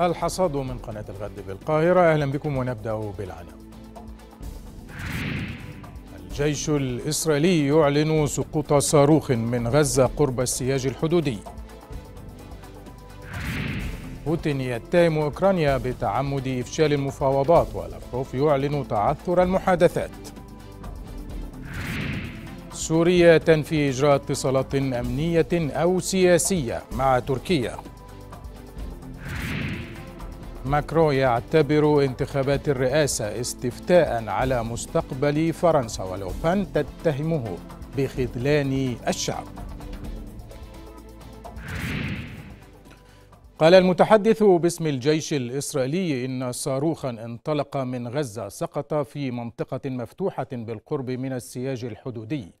الحصاد من قناة الغد بالقاهرة أهلا بكم ونبدأ بالعناوين الجيش الإسرائيلي يعلن سقوط صاروخ من غزة قرب السياج الحدودي بوتين يتهم أوكرانيا بتعمد إفشال المفاوضات ولافروف يعلن تعثر المحادثات سوريا تنفي إجراء اتصالات أمنية أو سياسية مع تركيا ماكرون يعتبر انتخابات الرئاسة استفتاء على مستقبل فرنسا ولوبان تتهمه بخذلان الشعب قال المتحدث باسم الجيش الإسرائيلي إن صاروخا انطلق من غزة سقط في منطقة مفتوحة بالقرب من السياج الحدودي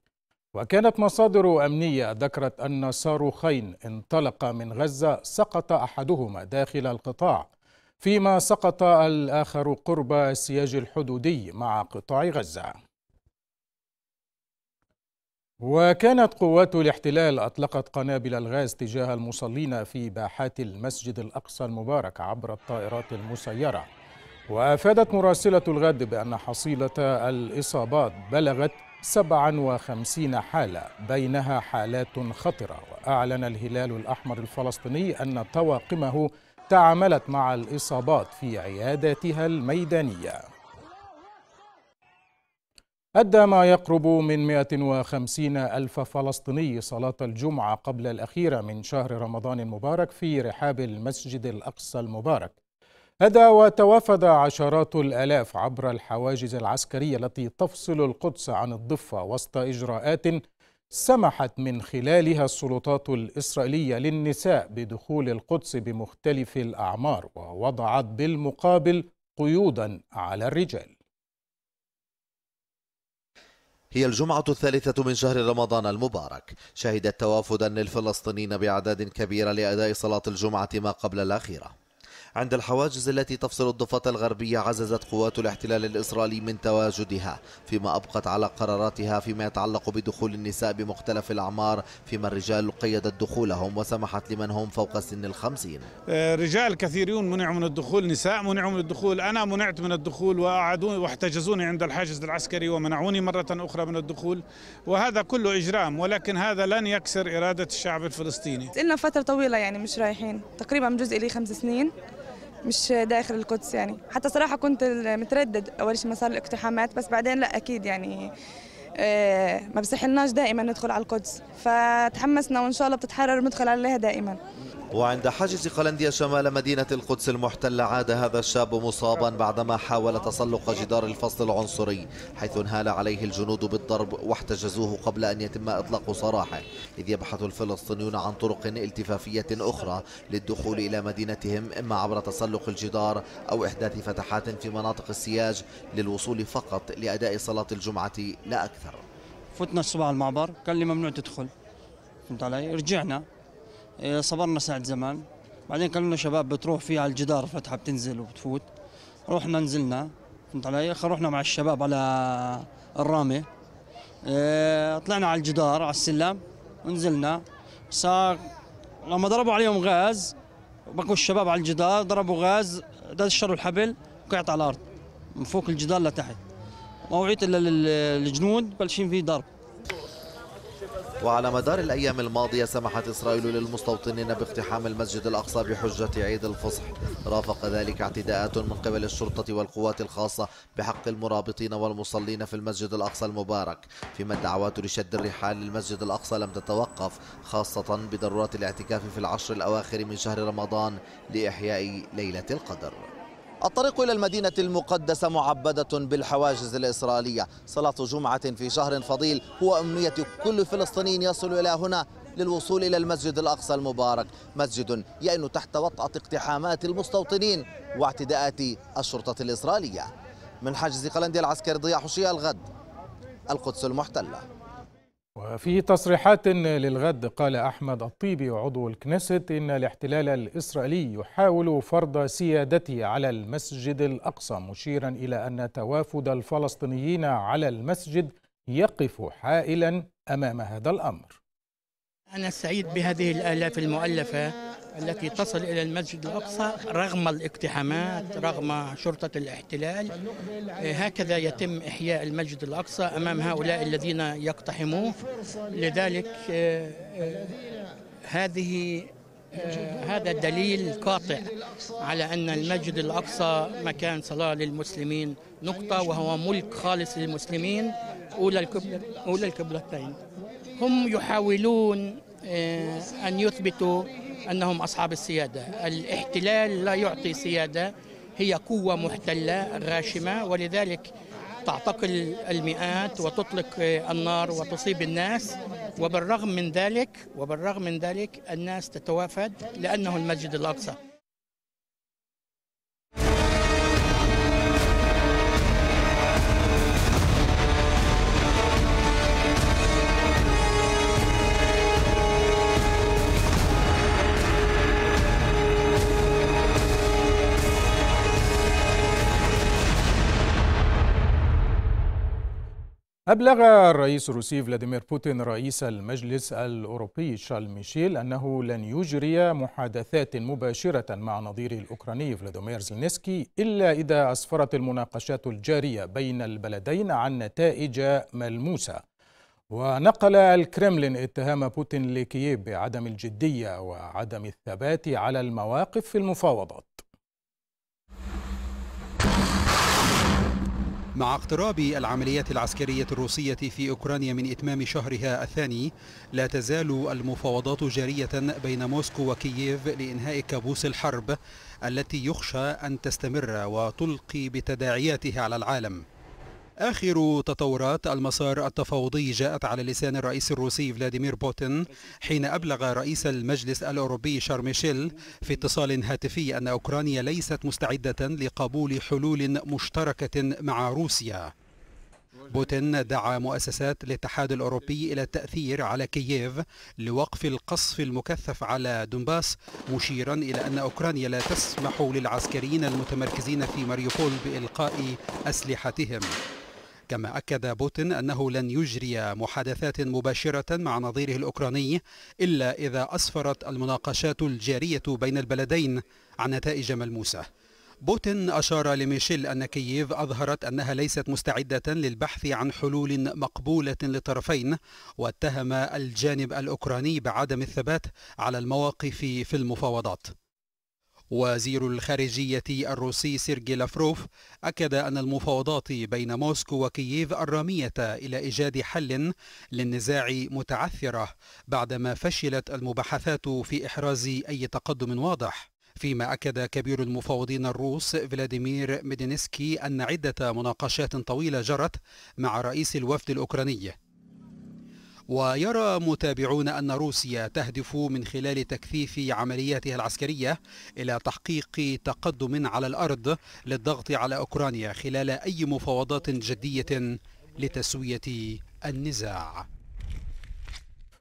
وكانت مصادر أمنية ذكرت أن صاروخين انطلق من غزة سقط أحدهما داخل القطاع فيما سقط الآخر قرب السياج الحدودي مع قطاع غزة وكانت قوات الاحتلال أطلقت قنابل الغاز تجاه المصلين في باحات المسجد الأقصى المبارك عبر الطائرات المسيرة وأفادت مراسلة الغد بأن حصيلة الإصابات بلغت 57 حالة بينها حالات خطرة وأعلن الهلال الأحمر الفلسطيني أن طواقمه تعاملت مع الإصابات في عياداتها الميدانية أدى ما يقرب من 150 ألف فلسطيني صلاة الجمعة قبل الأخيرة من شهر رمضان المبارك في رحاب المسجد الأقصى المبارك هذا وتوافد عشرات الآلاف عبر الحواجز العسكرية التي تفصل القدس عن الضفة وسط إجراءات سمحت من خلالها السلطات الإسرائيلية للنساء بدخول القدس بمختلف الأعمار ووضعت بالمقابل قيودا على الرجال هي الجمعة الثالثة من شهر رمضان المبارك شهدت توافدا للفلسطينيين بأعداد كبيرة لأداء صلاة الجمعة ما قبل الأخيرة عند الحواجز التي تفصل الضفة الغربية عززت قوات الاحتلال الإسرائيلي من تواجدها فيما أبقت على قراراتها فيما يتعلق بدخول النساء بمختلف الأعمار فيما الرجال قيدت دخولهم وسمحت لمن هم فوق سن الخمسين آه، رجال كثيرون منعوا من الدخول نساء منعوا من الدخول أنا منعت من الدخول وأعادوني واحتجزوني عند الحاجز العسكري ومنعوني مرة أخرى من الدخول وهذا كله إجرام ولكن هذا لن يكسر إرادة الشعب الفلسطيني لنا فترة طويلة يعني مش رايحين تقريبا جزء لي خمس سنين مش داخل القدس يعني حتى صراحة كنت متردد أول شيء ما صار الاقتحامات بس بعدين لا أكيد يعني آه، ما بصح دائما ندخل على القدس فتحمسنا وإن شاء الله بتتحرر ندخل عليها دائما وعند حاجز قلنديا شمال مدينة القدس المحتلة عاد هذا الشاب مصابا بعدما حاول تسلق جدار الفصل العنصري حيث انهال عليه الجنود بالضرب واحتجزوه قبل أن يتم إطلاق سراحه إذ يبحث الفلسطينيون عن طرق التفافية أخرى للدخول إلى مدينتهم إما عبر تسلق الجدار أو إحداث فتحات في مناطق السياج للوصول فقط لأداء صلاة الجمعة لا أكثر فتنا الصباح المعبر كان لي ممنوع تدخل فهمت علي رجعنا إيه، صبرنا ساعة زمان بعدين قالوا لنا شباب بتروح فيها على الجدار فتحة بتنزل وبتفوت رحنا نزلنا فهمت علي رحنا مع الشباب على الرامة إيه، طلعنا على الجدار على السلم ونزلنا صار لما ضربوا عليهم غاز بقوا الشباب على الجدار ضربوا غاز دشروا الحبل وقعت على الارض من فوق الجدار لتحت إلا الجنود بلشين فيه ضرب وعلى مدار الأيام الماضية سمحت إسرائيل للمستوطنين باقتحام المسجد الأقصى بحجة عيد الفصح رافق ذلك اعتداءات من قبل الشرطة والقوات الخاصة بحق المرابطين والمصلين في المسجد الأقصى المبارك فيما الدعوات لشد الرحال للمسجد الأقصى لم تتوقف خاصة بضرورة الاعتكاف في العشر الأواخر من شهر رمضان لإحياء ليلة القدر الطريق إلى المدينة المقدسة معبدة بالحواجز الإسرائيلية صلاة جمعة في شهر فضيل هو أمنية كل فلسطيني يصل إلى هنا للوصول إلى المسجد الأقصى المبارك مسجد يئن تحت وطأة اقتحامات المستوطنين واعتداءات الشرطة الإسرائيلية من حاجز قلندي العسكري ضياء حشية الغد القدس المحتله وفي تصريحات للغد قال أحمد الطيبي عضو الكنيست إن الاحتلال الإسرائيلي يحاول فرض سيادته على المسجد الأقصى مشيرا إلى أن توافد الفلسطينيين على المسجد يقف حائلا أمام هذا الأمر أنا سعيد بهذه الآلاف المؤلفة التي تصل إلى المسجد الأقصى رغم الاقتحامات رغم شرطة الاحتلال هكذا يتم إحياء المسجد الأقصى أمام هؤلاء الذين يقتحموه لذلك هذه هذا دليل قاطع على أن المسجد الأقصى مكان صلاة للمسلمين نقطة وهو ملك خالص للمسلمين أولى الكبلتين هم يحاولون آه، أن يثبتوا أنهم أصحاب السيادة الاحتلال لا يعطي سيادة هي قوة محتلة غاشمة ولذلك تعتقل المئات وتطلق النار وتصيب الناس وبالرغم من ذلك وبالرغم من ذلك الناس تتوافد لأنه المسجد الأقصى أبلغ الرئيس الروسي فلاديمير بوتين رئيس المجلس الأوروبي شارل ميشيل أنه لن يجري محادثات مباشرة مع نظيره الأوكراني فلاديمير زلنسكي إلا إذا أسفرت المناقشات الجارية بين البلدين عن نتائج ملموسة ونقل الكرملين اتهام بوتين لكييف بعدم الجدية وعدم الثبات على المواقف في المفاوضات مع اقتراب العمليات العسكرية الروسية في أوكرانيا من إتمام شهرها الثاني لا تزال المفاوضات جارية بين موسكو وكييف لإنهاء كابوس الحرب التي يخشى أن تستمر وتلقي بتداعياتها على العالم آخر تطورات المسار التفاوضي جاءت على لسان الرئيس الروسي فلاديمير بوتين حين أبلغ رئيس المجلس الأوروبي شارميشيل في اتصال هاتفي أن أوكرانيا ليست مستعدة لقبول حلول مشتركة مع روسيا بوتين دعا مؤسسات الاتحاد الأوروبي إلى التأثير على كييف لوقف القصف المكثف على دونباس مشيرا إلى أن أوكرانيا لا تسمح للعسكريين المتمركزين في ماريوبول بإلقاء أسلحتهم كما أكد بوتين أنه لن يجري محادثات مباشرة مع نظيره الأوكراني إلا إذا أسفرت المناقشات الجارية بين البلدين عن نتائج ملموسة بوتين أشار لميشيل أن كييف أظهرت أنها ليست مستعدة للبحث عن حلول مقبولة للطرفين واتهم الجانب الأوكراني بعدم الثبات على المواقف في المفاوضات وزير الخارجية الروسي سيرجي لافروف أكد أن المفاوضات بين موسكو وكييف الرامية إلى إيجاد حل للنزاع متعثرة بعدما فشلت المباحثات في إحراز أي تقدم واضح فيما أكد كبير المفاوضين الروس فلاديمير ميدينسكي أن عدة مناقشات طويلة جرت مع رئيس الوفد الأوكراني ويرى متابعون أن روسيا تهدف من خلال تكثيف عملياتها العسكرية إلى تحقيق تقدم على الأرض للضغط على أوكرانيا خلال أي مفاوضات جدية لتسوية النزاع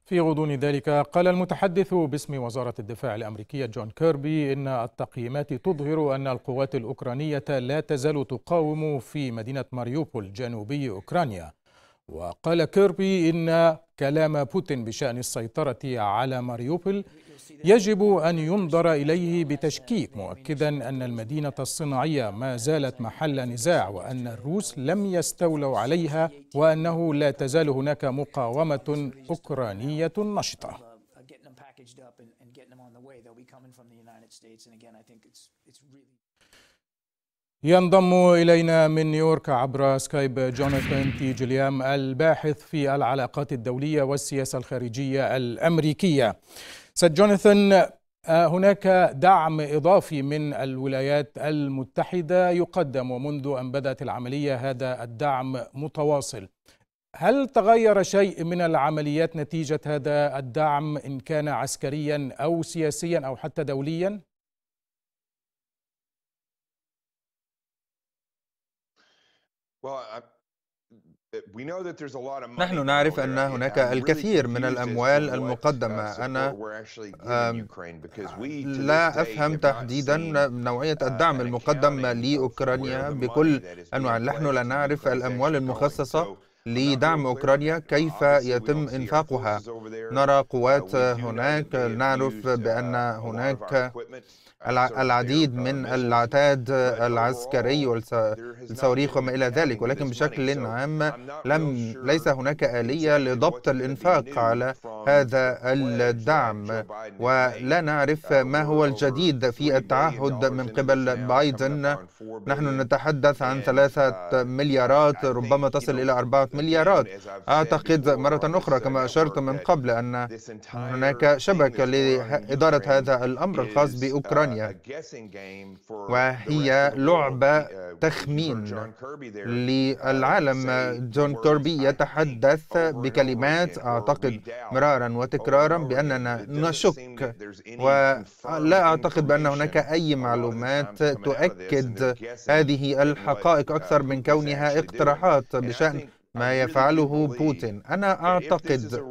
في غضون ذلك قال المتحدث باسم وزارة الدفاع الأمريكية جون كيربي إن التقييمات تظهر أن القوات الأوكرانية لا تزال تقاوم في مدينة ماريوبول جنوبي أوكرانيا وقال كيربي إن كلام بوتين بشأن السيطرة على ماريوبل يجب أن ينظر إليه بتشكيك مؤكدا أن المدينة الصناعية ما زالت محل نزاع وأن الروس لم يستولوا عليها وأنه لا تزال هناك مقاومة أوكرانية نشطة ينضم إلينا من نيويورك عبر سكايب جوناثان تي جليام الباحث في العلاقات الدولية والسياسة الخارجية الأمريكية سيد جوناثان آه، هناك دعم إضافي من الولايات المتحدة يقدم ومنذ أن بدأت العملية هذا الدعم متواصل هل تغير شيء من العمليات نتيجة هذا الدعم إن كان عسكريا أو سياسيا أو حتى دوليا؟ نحن نعرف أن هناك الكثير من الأموال المقدمة uh, أنا لا أفهم تحديدا uh, نوعية الدعم المقدم لأوكرانيا بكل أنواع نحن لا نعرف الأموال المخصصة لدعم أوكرانيا كيف يتم إنفاقها نرى قوات uh, هناك نعرف بأن هناك العديد من العتاد العسكري والصواريخ وما إلى ذلك ولكن بشكل عام لم ليس هناك آلية لضبط الإنفاق على هذا الدعم ولا نعرف uh, ما هو الجديد في التعهد uh, من قبل بايدن نحن نتحدث عن ثلاثة مليارات ربما تصل إلى أربعة مليارات أعتقد مرة أخرى كما أشرت من قبل أن هناك شبكة لإدارة هذا الأمر الخاص uh, بأوكرانيا ثانية وهي لعبة uh, تخمين uh, للعالم جون كيربي يتحدث بكلمات أعتقد مرارا وتكرارا بأننا نشك ولا أعتقد بأن هناك أي معلومات تؤكد هذه uh, الحقائق أكثر من كونها اقتراحات بشأن ما يفعله بوتين أنا أعتقد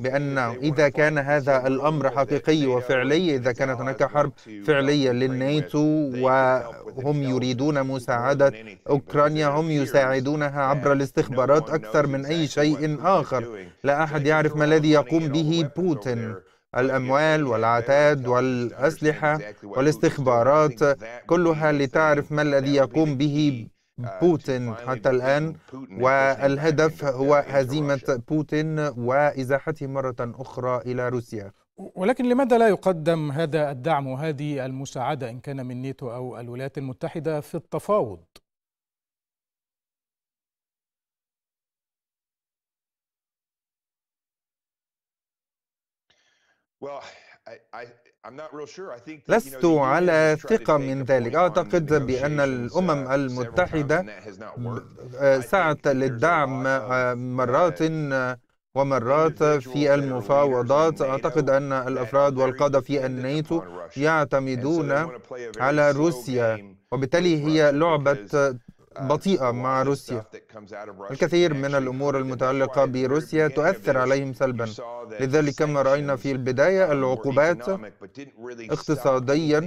بأنه إذا كان هذا الأمر حقيقي وفعلي إذا كانت هناك حرب فعلية للناتو وهم يريدون مساعدة أوكرانيا هم يساعدونها عبر الاستخبارات أكثر من أي شيء آخر لا أحد يعرف ما الذي يقوم به بوتين الأموال والعتاد والأسلحة والاستخبارات كلها لتعرف ما الذي يقوم به آه، بوتين حتى الآن والهدف هو هزيمة بوتين وإزاحته مرة أخرى إلى روسيا ولكن لماذا لا يقدم هذا الدعم وهذه المساعدة إن كان من نيتو أو الولايات المتحدة في التفاوض؟ Well, I, I, لست على ثقة من ذلك أعتقد بأن uh, الأمم المتحدة آه، سعت للدعم آه، مرات uh, ومرات في المفاوضات أعتقد أن الأفراد والقادة في الناتو يعتمدون على روسيا وبالتالي هي لعبة بطيئة uh, مع روسيا الكثير من الأمور المتعلقة بروسيا تؤثر عليهم سلبا لذلك كما رأينا في البداية العقوبات اقتصاديا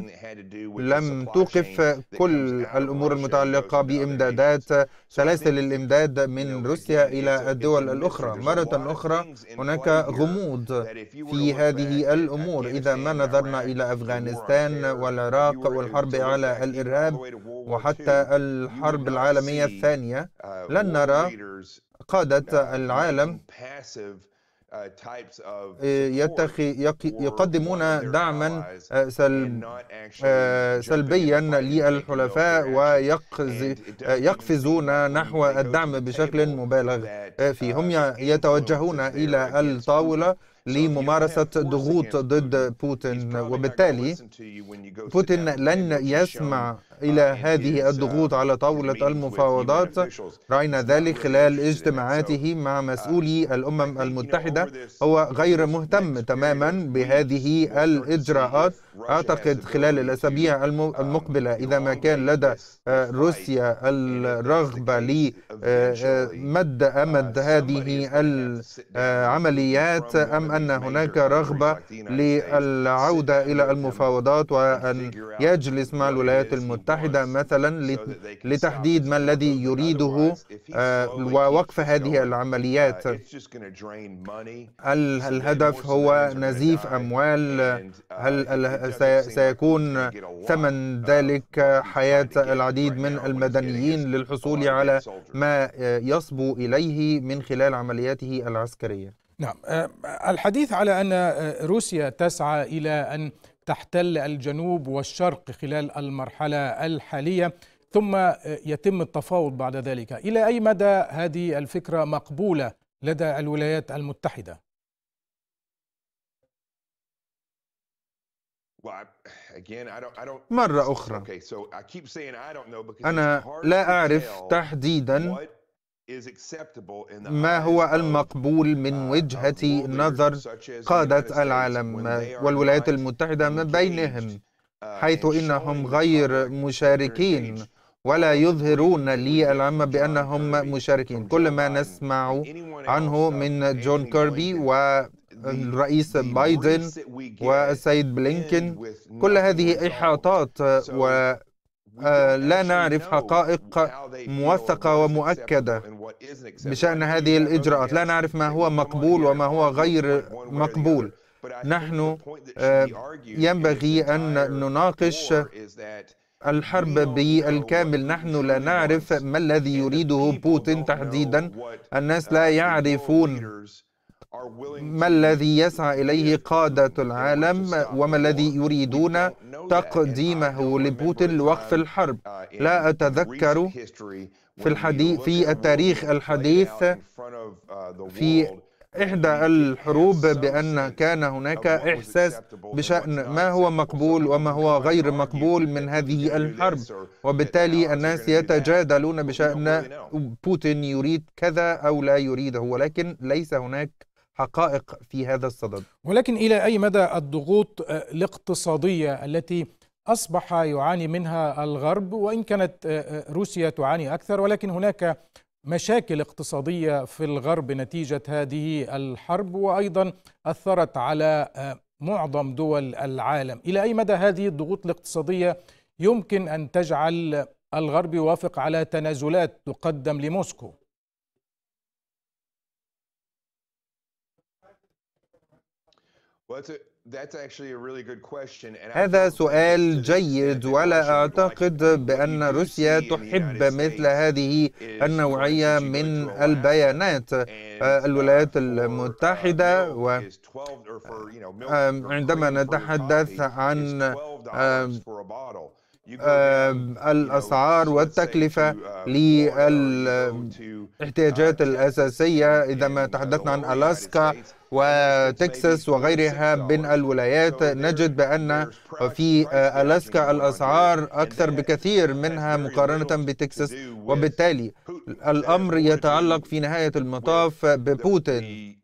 لم توقف كل الأمور المتعلقة بإمدادات سلاسل الإمداد من روسيا إلى الدول الأخرى مرة أخرى هناك غموض في هذه الأمور إذا ما نظرنا إلى أفغانستان والعراق والحرب على الإرهاب وحتى الحرب العالمية الثانية uh, لن نرى قادة uh, العالم uh, آه، يقدمون دعما آه، آه، سلبيا للحلفاء ويقفزون نحو الدعم بشكل مبالغ فيه هم يتوجهون إلى الطاولة لممارسة ضغوط ضد بوتين وبالتالي بوتين لن يسمع إلى هذه الضغوط على طاولة المفاوضات رأينا ذلك خلال اجتماعاته مع مسؤولي الأمم المتحدة هو غير مهتم تماما بهذه الإجراءات أعتقد خلال الأسابيع um, المقبلة إذا ما كان لدى آه، روسيا الرغبة لمد آه، آه، uh, أمد هذه العمليات أم أن هناك رغبة للعودة إلى المفاوضات وأن يجلس مع الولايات المتحدة مثلا لتحديد ما الذي يريده ووقف هذه العمليات الهدف uh, هو نزيف أموال uh, هل سيكون ثمن ذلك حياة العديد من المدنيين للحصول على ما يصبو إليه من خلال عملياته العسكرية نعم آه، الحديث على أن روسيا تسعى إلى أن تحتل الجنوب والشرق خلال المرحلة الحالية ثم يتم التفاوض بعد ذلك إلى أي مدى هذه الفكرة مقبولة لدى الولايات المتحدة؟ مرة أخرى أنا لا أعرف تحديدا ما هو المقبول من uh, وجهة نظر قادة العالم والولايات المتحدة من بينهم uh, حيث إنهم غير مشاركين ولا يظهرون لي العامة بأنهم مشاركين كل ما نسمع عنه من جون كيربي و الرئيس بايدن والسيد بلينكن كل هذه إحاطات و آه، لا نعرف حقائق موثقة ومؤكدة بشأن هذه الإجراءات لا نعرف ما هو مقبول وما هو غير مقبول نحن آه، ينبغي أن نناقش الحرب بالكامل نحن لا نعرف ما الذي يريده بوتين تحديدا الناس uh, لا يعرفون ما الذي يسعى اليه قاده العالم وما الذي يريدون تقديمه لبوتين لوقف um, الحرب uh, لا اتذكر في الحديث في التاريخ الحديث uh, في إحدى الحروب بأن كان هناك إحساس بشأن ما هو مقبول وما هو غير مقبول من هذه الحرب وبالتالي الناس يتجادلون بشأن بوتين يريد كذا أو لا يريده ولكن ليس هناك حقائق في هذا الصدد ولكن إلى أي مدى الضغوط آه، الاقتصادية التي أصبح يعاني منها الغرب وإن كانت آه، آه، روسيا تعاني أكثر ولكن هناك مشاكل اقتصادية في الغرب نتيجة هذه الحرب وأيضا أثرت على معظم دول العالم إلى أي مدى هذه الضغوط الاقتصادية يمكن أن تجعل الغرب يوافق على تنازلات تقدم لموسكو هذا سؤال جيد ولا أعتقد بأن روسيا تحب مثل هذه النوعية من البيانات آه، الولايات uh, المتحدة آه، عندما نتحدث عن الأسعار والتكلفة uh, للاحتياجات uh, الأساسية إذا ما uh, تحدثنا عن ألاسكا وتكساس وغيرها من الولايات نجد بأن في آه، ألاسكا الأسعار أكثر بكثير منها مقارنة بتكساس وبالتالي الأمر يتعلق في نهاية المطاف ببوتين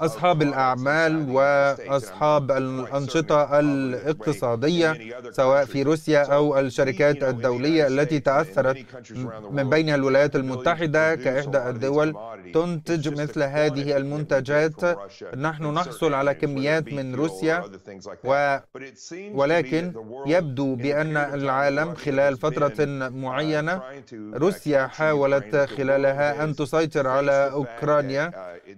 أصحاب الأعمال وأصحاب الأنشطة الاقتصادية سواء في روسيا أو الشركات الدولية التي تأثرت من بينها الولايات المتحدة كإحدى الدول تنتج مثل هذه المنتجات نحن نحصل على كميات من روسيا و ولكن يبدو بأن العالم خلال فترة uh, معينة روسيا حاولت خلالها أن تسيطر على أوكرانيا Uh,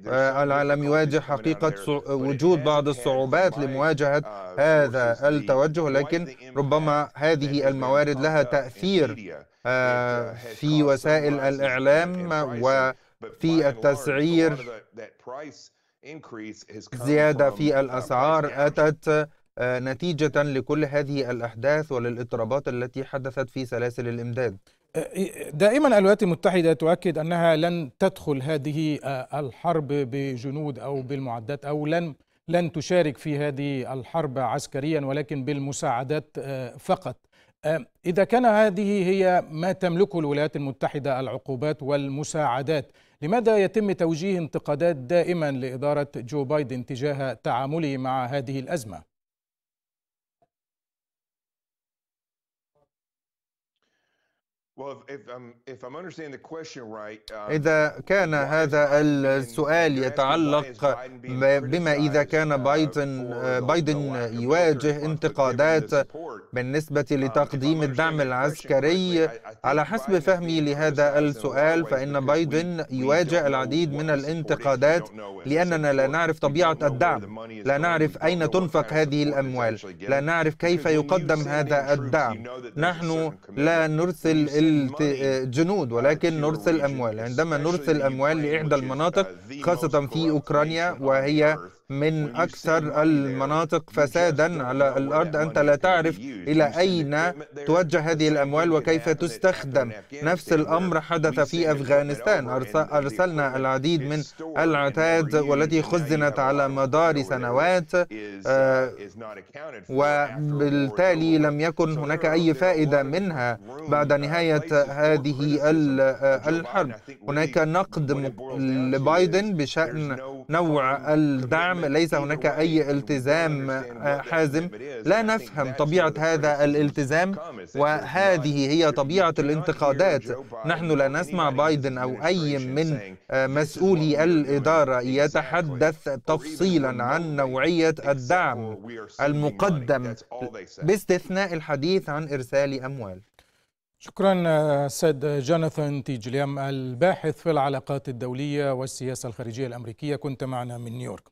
آه، العالم يواجه حقيقة وجود بعض الصعوبات لمواجهة uh, هذا التوجه لكن ربما هذه الموارد لها تأثير آه، uh, في وسائل الإعلام وفي التسعير زيادة في الأسعار أتت آه، نتيجة لكل هذه الأحداث وللإضطرابات التي حدثت في سلاسل الإمداد دائما الولايات المتحدة تؤكد أنها لن تدخل هذه آه، الحرب بجنود أو بالمعدات أو لن لن تشارك في هذه الحرب عسكريا ولكن بالمساعدات آه، فقط آه، إذا كان هذه هي ما تملكه الولايات المتحدة العقوبات والمساعدات لماذا يتم توجيه انتقادات دائما لإدارة جو بايدن تجاه تعامله مع هذه الأزمة؟ Um, إذا كان هذا السؤال يتعلق بما إذا كان uh, بايدن بايدن uh, يواجه انتقادات بالنسبة um, لتقديم الدعم العسكري على حسب فهمي لهذا السؤال فإن بايدن يواجه العديد من الانتقادات لأننا لا نعرف طبيعة الدعم لا نعرف أين تنفق هذه الأموال لا نعرف كيف يقدم هذا الدعم نحن لا نرسل الجنود آه، ولكن نرسل أموال عندما نرسل أموال لإحدى المناطق خاصة في أوكرانيا وهي من أكثر المناطق فسادا على الأرض أنت لا تعرف إلى أين توجه هذه الأموال وكيف تستخدم نفس الأمر حدث في أفغانستان أرسلنا العديد من العتاد والتي خزنت على مدار سنوات وبالتالي لم يكن هناك أي فائدة منها بعد نهاية هذه الحرب هناك نقد لبايدن بشأن نوع الدعم ليس هناك أي التزام آه، حازم لا نفهم طبيعة هذا الالتزام وهذه هي طبيعة الانتقادات نحن لا نسمع بايدن أو أي من آه، مسؤولي الإدارة يتحدث تفصيلا عن نوعية الدعم المقدم باستثناء الحديث عن إرسال أموال شكرا سيد جوناثان تيجليام الباحث في العلاقات الدولية والسياسة الخارجية الأمريكية كنت معنا من نيويورك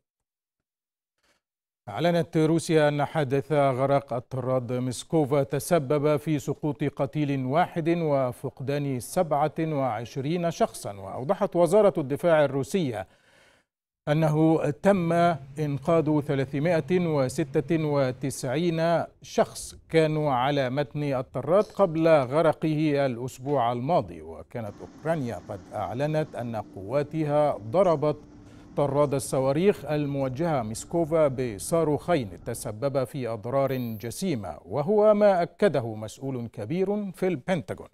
أعلنت روسيا أن حادث غرق الطراد مسكوفا تسبب في سقوط قتيل واحد وفقدان 27 شخصا وأوضحت وزارة الدفاع الروسية أنه تم إنقاذ 396 شخص كانوا على متن الطراد قبل غرقه الأسبوع الماضي وكانت أوكرانيا قد أعلنت أن قواتها ضربت طراد الصواريخ الموجهة مسكوفا بصاروخين تسبب في أضرار جسيمة وهو ما أكده مسؤول كبير في البنتاغون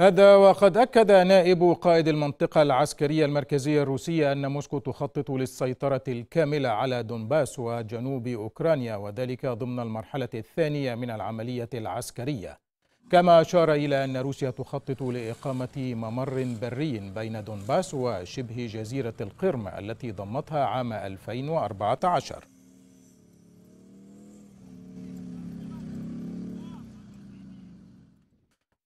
هذا وقد أكد نائب قائد المنطقة العسكرية المركزية الروسية أن موسكو تخطط للسيطرة الكاملة على دونباس وجنوب أوكرانيا وذلك ضمن المرحلة الثانية من العملية العسكرية كما أشار إلى أن روسيا تخطط لإقامة ممر بري بين دونباس وشبه جزيرة القرم التي ضمتها عام 2014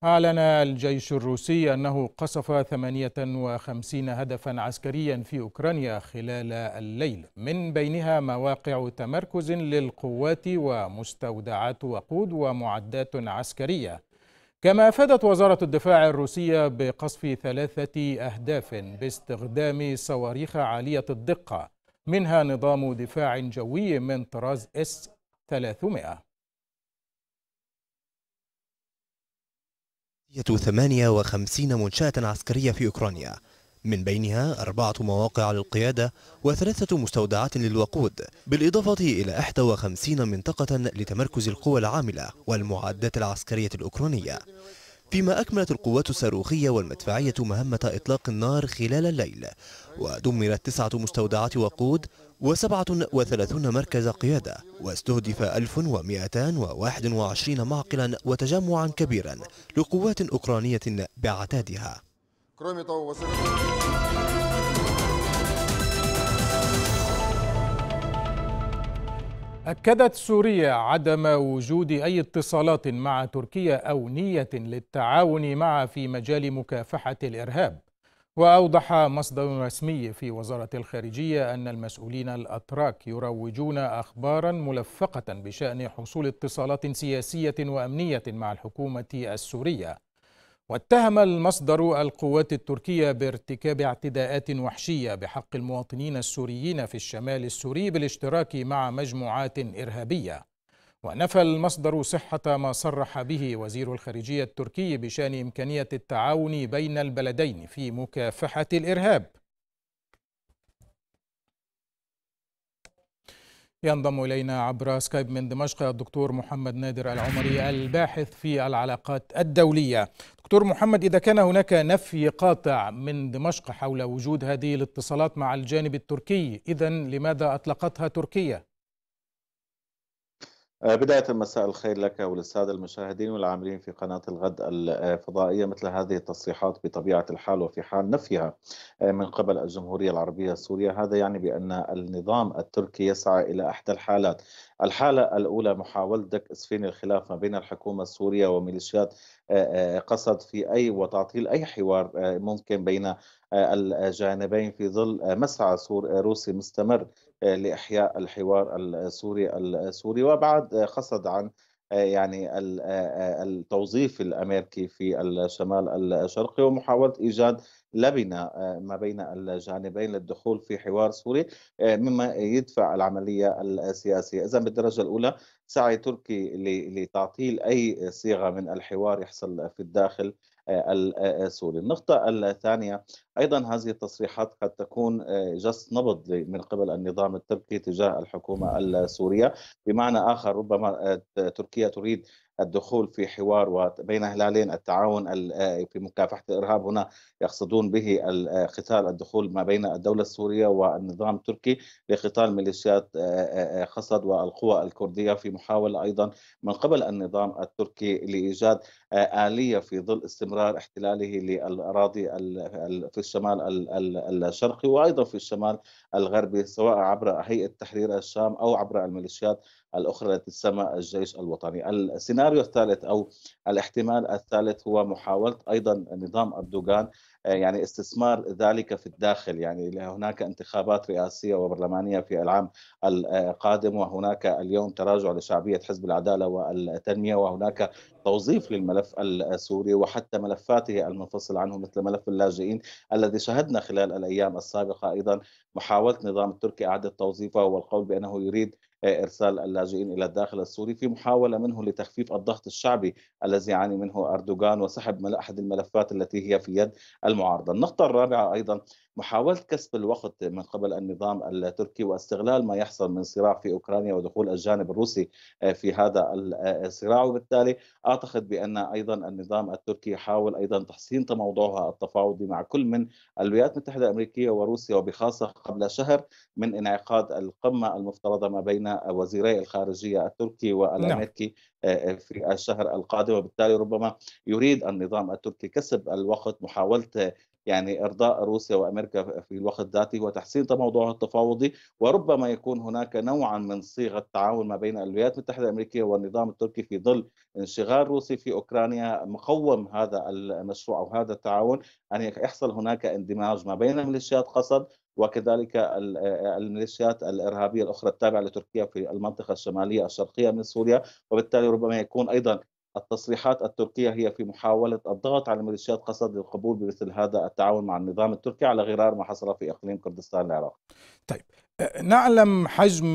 أعلن الجيش الروسي أنه قصف 58 هدفا عسكريا في أوكرانيا خلال الليل من بينها مواقع تمركز للقوات ومستودعات وقود ومعدات عسكرية كما أفادت وزارة الدفاع الروسية بقصف ثلاثة أهداف باستخدام صواريخ عالية الدقة منها نظام دفاع جوي من طراز S 300 58 منشأة عسكرية في أوكرانيا من بينها أربعة مواقع للقيادة وثلاثة مستودعات للوقود بالإضافة إلى 51 منطقة لتمركز القوى العاملة والمعدات العسكرية الأوكرانية فيما أكملت القوات الصاروخية والمدفعية مهمة إطلاق النار خلال الليل ودمرت تسعة مستودعات وقود وسبعة وثلاثون مركز قيادة واستهدف 1221 معقلا وتجمعا كبيرا لقوات أوكرانية بعتادها أكدت سوريا عدم وجود أي اتصالات مع تركيا أو نية للتعاون معها في مجال مكافحة الإرهاب وأوضح مصدر رسمي في وزارة الخارجية أن المسؤولين الأتراك يروجون أخبارا ملفقة بشأن حصول اتصالات سياسية وأمنية مع الحكومة السورية واتهم المصدر القوات التركية بارتكاب اعتداءات وحشية بحق المواطنين السوريين في الشمال السوري بالاشتراك مع مجموعات إرهابية ونفى المصدر صحة ما صرح به وزير الخارجية التركي بشأن إمكانية التعاون بين البلدين في مكافحة الإرهاب ينضم إلينا عبر سكايب من دمشق الدكتور محمد نادر العمري الباحث في العلاقات الدولية دكتور محمد إذا كان هناك نفي قاطع من دمشق حول وجود هذه الاتصالات مع الجانب التركي إذا لماذا أطلقتها تركيا؟ آه، بداية مساء الخير لك وللسادة المشاهدين والعاملين في قناة الغد الفضائية مثل هذه التصريحات بطبيعة الحال وفي حال نفيها آه، من قبل الجمهورية العربية السورية هذا يعني بأن النظام التركي يسعى إلى إحدى الحالات الحالة الأولى محاولة دك إسفين الخلاف ما بين الحكومة السورية وميليشيات آه، قصد في أي وتعطيل أي حوار ممكن بين الجانبين في ظل مسعى روسي مستمر لاحياء الحوار السوري السوري وبعد خصد عن آه، يعني آه، آه، التوظيف الامريكي في الشمال الشرقي ومحاوله ايجاد لبنه ما بين الجانبين للدخول في حوار سوري مما يدفع العمليه السياسيه، اذا بالدرجه الاولى سعي تركي لتعطيل اي صيغه من الحوار يحصل في الداخل السوري. النقطه الثانيه ايضا هذه التصريحات قد تكون آه، جس نبض من قبل النظام التركي تجاه الحكومه السوريه بمعنى اخر ربما آه، تركيا تريد الدخول في حوار بين هلالين التعاون آه، في مكافحه الارهاب هنا يقصدون به القتال الدخول ما بين الدوله السوريه والنظام التركي لقتال ميليشيات خصد والقوى الكرديه في محاوله ايضا من قبل النظام التركي لايجاد اليه في ظل استمرار احتلاله للاراضي الشمال الشرقي وايضا في الشمال الغربي سواء عبر هيئه تحرير الشام او عبر الميليشيات الاخرى التي تسمى الجيش الوطني. السيناريو الثالث او الاحتمال الثالث هو محاوله ايضا نظام اردوغان آه، يعني استثمار ذلك في الداخل يعني هناك انتخابات رئاسيه وبرلمانيه في العام القادم وهناك اليوم تراجع لشعبيه حزب العداله والتنميه وهناك توظيف للملف السوري وحتى ملفاته المنفصل عنه مثل ملف اللاجئين الذي شهدنا خلال الايام السابقه ايضا محاوله النظام التركي اعاده توظيفه والقول بانه يريد إيه، ارسال اللاجئين الى الداخل السوري في محاوله منه لتخفيف الضغط الشعبي الذي يعاني منه اردوغان وسحب احد الملفات التي هي في يد المعارضه. النقطه الرابعه ايضا محاولة كسب الوقت من قبل النظام التركي واستغلال ما يحصل من صراع في أوكرانيا ودخول الجانب الروسي آه، في هذا آه، الصراع وبالتالي أعتقد بأن أيضا النظام التركي يحاول أيضا تحسين تموضعها التفاوضي مع كل من الولايات المتحدة الأمريكية وروسيا وبخاصة قبل شهر من انعقاد القمة المفترضة ما بين وزيري الخارجية التركي والأمريكي نعم. آه، في الشهر القادم وبالتالي ربما يريد النظام التركي كسب الوقت محاولة يعني ارضاء روسيا وامريكا في الوقت ذاته وتحسين موضوعها التفاوضي وربما يكون هناك نوعا من صيغه تعاون ما بين الولايات المتحده الامريكيه والنظام التركي في ظل انشغال روسي في اوكرانيا مقوم هذا المشروع او هذا التعاون ان يحصل هناك اندماج ما بين ميليشيات قسد وكذلك الميليشيات الارهابيه الاخرى التابعه لتركيا في المنطقه الشماليه الشرقيه من سوريا وبالتالي ربما يكون ايضا التصريحات التركية هي في محاولة الضغط على الميليشيات قصد للقبول بمثل هذا التعاون مع النظام التركي على غرار ما حصل في إقليم كردستان العراق طيب أه، نعلم حجم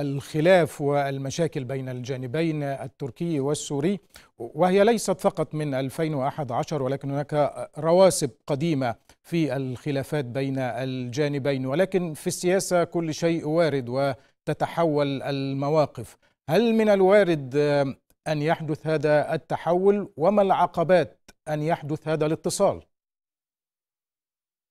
الخلاف والمشاكل بين الجانبين التركي والسوري وهي ليست فقط من 2011 ولكن هناك رواسب قديمة في الخلافات بين الجانبين ولكن في السياسة كل شيء وارد وتتحول المواقف هل من الوارد أه، أن يحدث هذا التحول وما العقبات أن يحدث هذا الاتصال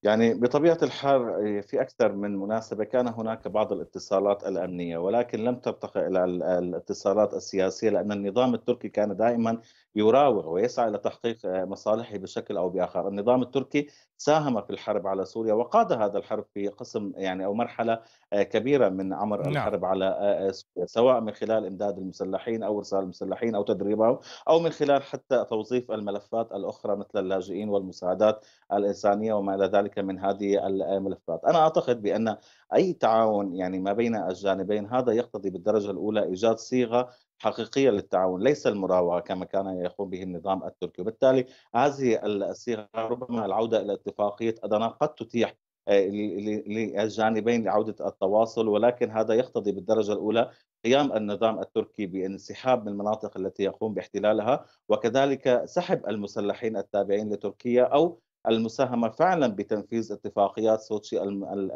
يعني بطبيعة الحال إيه، في أكثر من مناسبة كان هناك بعض الاتصالات الأمنية ولكن لم ترتقي إلى الاتصالات السياسية لأن النظام التركي كان دائما يراوغ ويسعى إلى تحقيق آه، مصالحه بشكل أو بآخر النظام التركي ساهم في الحرب على سوريا وقاد هذا الحرب في قسم يعني أو مرحلة آه، كبيرة من عمر نعم. الحرب على آه، سوريا سواء من خلال إمداد المسلحين أو إرسال المسلحين أو تدريبهم أو من خلال حتى توظيف الملفات الأخرى مثل اللاجئين والمساعدات الإنسانية وما إلى ذلك وغيرك من هذه الملفات أنا أعتقد بأن أي تعاون يعني ما بين الجانبين هذا يقتضي بالدرجة الأولى إيجاد صيغة حقيقيه للتعاون ليس المراوغه كما كان يقوم به النظام التركي وبالتالي هذه الصيغه ربما العوده الى اتفاقيه ادنا قد تتيح آه، للجانبين لعوده التواصل ولكن هذا يقتضي بالدرجه الاولى قيام النظام التركي بانسحاب من المناطق التي يقوم باحتلالها وكذلك سحب المسلحين التابعين لتركيا او المساهمه فعلا بتنفيذ اتفاقيات سوتشي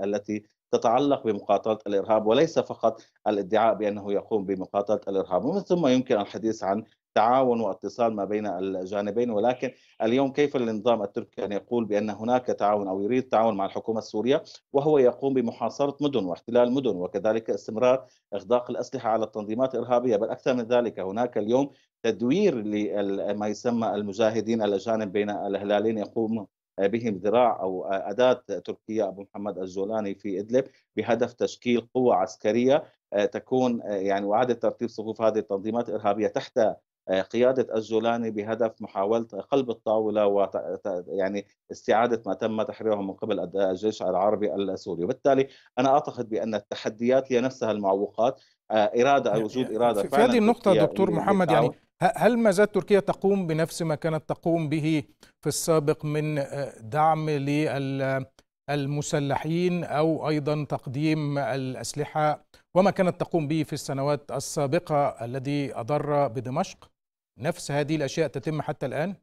التي تتعلق بمقاتله الارهاب وليس فقط الادعاء بانه يقوم بمقاتله الارهاب ومن ثم يمكن الحديث عن تعاون واتصال ما بين الجانبين ولكن اليوم كيف النظام التركي أن يقول بأن هناك تعاون أو يريد تعاون مع الحكومة السورية وهو يقوم بمحاصرة مدن واحتلال مدن وكذلك استمرار إغداق الأسلحة على التنظيمات الإرهابية بل أكثر من ذلك هناك اليوم تدوير لما يسمى المجاهدين الأجانب بين الهلالين يقوم بهم ذراع أو أداة تركيا أبو محمد الجولاني في إدلب بهدف تشكيل قوة عسكرية آه، تكون آه، يعني وإعادة ترتيب صفوف هذه التنظيمات الإرهابية تحت آه، قيادة الجولاني بهدف محاولة قلب الطاولة و يعني استعادة ما تم تحريره من قبل الجيش العربي السوري وبالتالي أنا أعتقد بأن التحديات هي نفسها المعوقات إرادة يعني وجود إرادة في, في هذه النقطة دكتور محمد يعني هل ما زالت تركيا تقوم بنفس ما كانت تقوم به في السابق من آه، دعم للمسلحين او ايضا تقديم الاسلحه وما كانت تقوم به في السنوات السابقه الذي اضر بدمشق نفس هذه الاشياء تتم حتى الان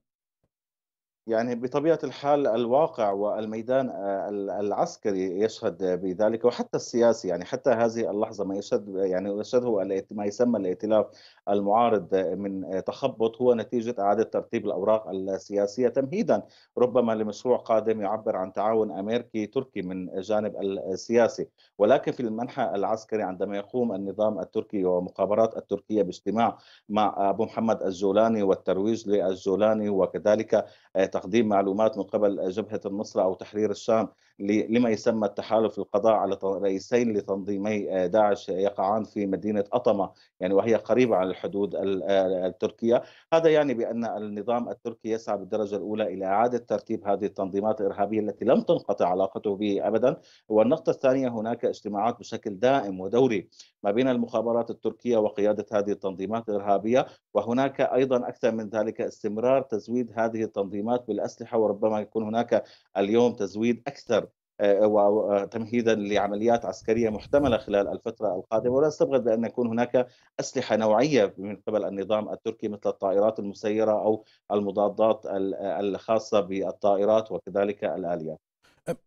يعني بطبيعة الحال الواقع والميدان آه، العسكري يشهد بذلك وحتى السياسي يعني حتى هذه اللحظة ما يشهد يعني يشهده ما يسمى الائتلاف المعارض من تخبط هو نتيجة إعادة ترتيب الأوراق السياسية تمهيدا ربما لمشروع قادم يعبر عن تعاون أمريكي تركي من جانب السياسي ولكن في المنحى العسكري عندما يقوم النظام التركي ومقابرات التركية باجتماع مع أبو محمد الجولاني والترويج للجولاني وكذلك آه، تقديم معلومات من قبل جبهه النصره او تحرير الشام لما يسمى التحالف القضاء على رئيسين لتنظيمي آه، داعش يقعان في مدينة أطمة يعني وهي قريبة عن الحدود آه، التركية هذا يعني بأن النظام التركي يسعى بالدرجة الأولى إلى إعادة ترتيب هذه التنظيمات الإرهابية التي لم تنقطع علاقته به أبدا والنقطة الثانية هناك اجتماعات بشكل دائم ودوري ما بين المخابرات التركية وقيادة هذه التنظيمات الإرهابية وهناك أيضا أكثر من ذلك استمرار تزويد هذه التنظيمات بالأسلحة وربما يكون هناك اليوم تزويد أكثر آه، وتمهيدا آه، لعمليات عسكريه محتمله خلال الفتره القادمه ولا استبعد بان يكون هناك اسلحه نوعيه من قبل النظام التركي مثل الطائرات المسيره او المضادات الخاصه بالطائرات وكذلك الاليات.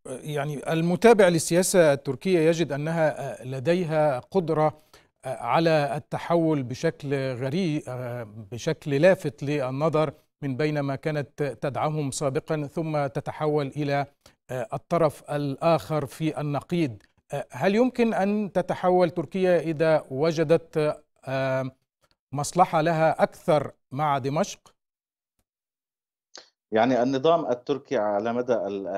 يعني المتابع للسياسه التركيه يجد انها آه، لديها قدره على التحول بشكل غريب بشكل لافت للنظر من بين ما كانت تدعمهم سابقا ثم تتحول الى آه، الطرف الآخر في النقيض آه، هل يمكن أن تتحول تركيا إذا وجدت آه، مصلحة لها أكثر مع دمشق؟ يعني النظام التركي على مدى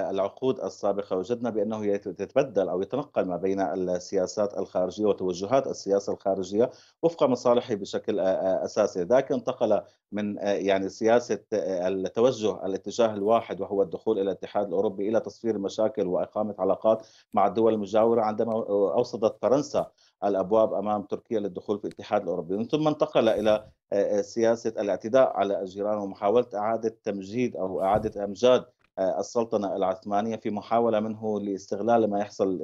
العقود السابقة وجدنا بأنه يتبدل أو يتنقل ما بين السياسات الخارجية وتوجهات السياسة الخارجية وفق مصالحه بشكل أساسي ذاك انتقل من يعني سياسة التوجه الاتجاه الواحد وهو الدخول إلى الاتحاد الأوروبي إلى تصفير المشاكل وإقامة علاقات مع الدول المجاورة عندما أوصدت فرنسا الابواب امام تركيا للدخول في الاتحاد الاوروبي، من ثم انتقل الى آه، آه، سياسه الاعتداء على الجيران ومحاوله اعاده تمجيد او اعاده امجاد آه، السلطنه العثمانيه في محاوله منه لاستغلال ما يحصل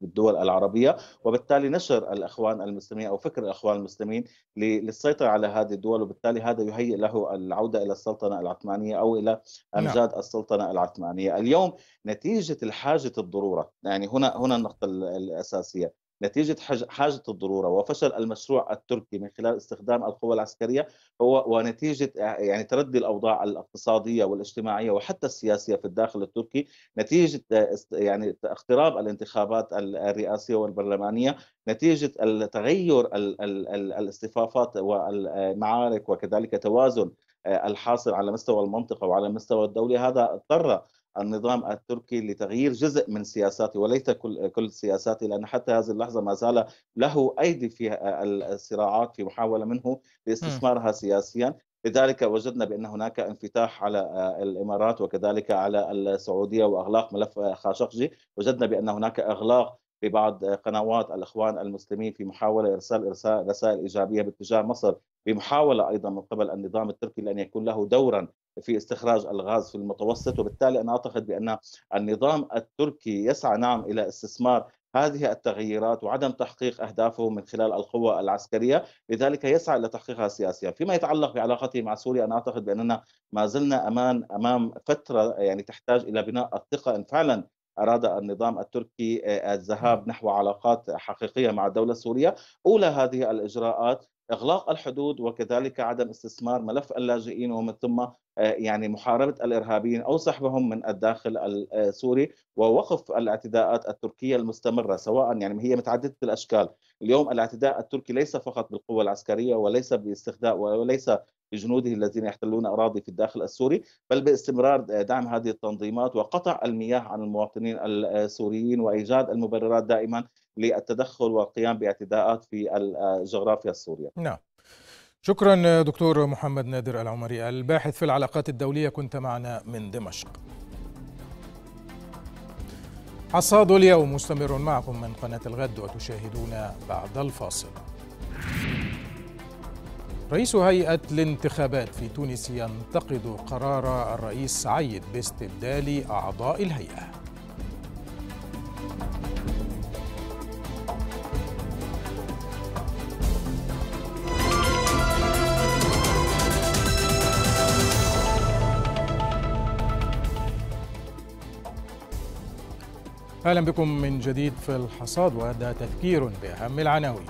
بالدول العربيه وبالتالي نشر الاخوان المسلمين او فكر الاخوان المسلمين للسيطره على هذه الدول وبالتالي هذا يهيئ له العوده الى السلطنه العثمانيه او الى نعم. امجاد نعم. السلطنه العثمانيه اليوم نتيجه الحاجه الضروره يعني هنا هنا النقطه الاساسيه نتيجة حاجة الضرورة وفشل المشروع التركي من خلال استخدام القوى العسكرية هو ونتيجة يعني تردي الأوضاع الاقتصادية والاجتماعية وحتى السياسية في الداخل التركي نتيجة آه، يعني اقتراب الانتخابات الرئاسية والبرلمانية نتيجة تغير الاصطفافات والمعارك وكذلك توازن آه، الحاصل على مستوى المنطقة وعلى مستوى الدولة هذا اضطر النظام التركي لتغيير جزء من سياساته وليس كل كل سياساته لان حتى هذه اللحظه ما زال له ايدي في الصراعات في محاوله منه لاستثمارها سياسيا لذلك وجدنا بان هناك انفتاح على آه، الامارات وكذلك على السعوديه واغلاق ملف آه، خاشقجي وجدنا بان هناك اغلاق لبعض قنوات الاخوان المسلمين في محاوله ارسال ارسال رسائل ايجابيه باتجاه مصر بمحاوله ايضا من قبل النظام التركي لان يكون له دورا في استخراج الغاز في المتوسط وبالتالي أنا أعتقد بأن النظام التركي يسعى نعم إلى استثمار هذه التغييرات وعدم تحقيق أهدافه من خلال القوة العسكرية لذلك يسعى إلى تحقيقها سياسيا فيما يتعلق بعلاقته مع سوريا أنا أعتقد بأننا ما زلنا أمان أمام فترة يعني تحتاج إلى بناء الثقة إن فعلا أراد النظام التركي آه، الذهاب نعم. نحو علاقات حقيقية مع الدولة السورية أولى هذه الإجراءات اغلاق الحدود وكذلك عدم استثمار ملف اللاجئين ومن ثم آه، يعني محاربه الارهابيين او سحبهم من الداخل السوري ووقف الاعتداءات التركيه المستمره سواء يعني هي متعدده الاشكال، اليوم الاعتداء التركي ليس فقط بالقوه العسكريه وليس باستخدام وليس بجنوده الذين يحتلون اراضي في الداخل السوري بل باستمرار آه، دعم هذه التنظيمات وقطع المياه عن المواطنين السوريين وايجاد المبررات دائما للتدخل والقيام باعتداءات في الجغرافيا السورية نعم شكرا دكتور محمد نادر العمري الباحث في العلاقات الدولية كنت معنا من دمشق حصاد اليوم مستمر معكم من قناة الغد وتشاهدون بعد الفاصل رئيس هيئة الانتخابات في تونس ينتقد قرار الرئيس سعيد باستبدال أعضاء الهيئة اهلا بكم من جديد في الحصاد وهذا تذكير باهم العناوين.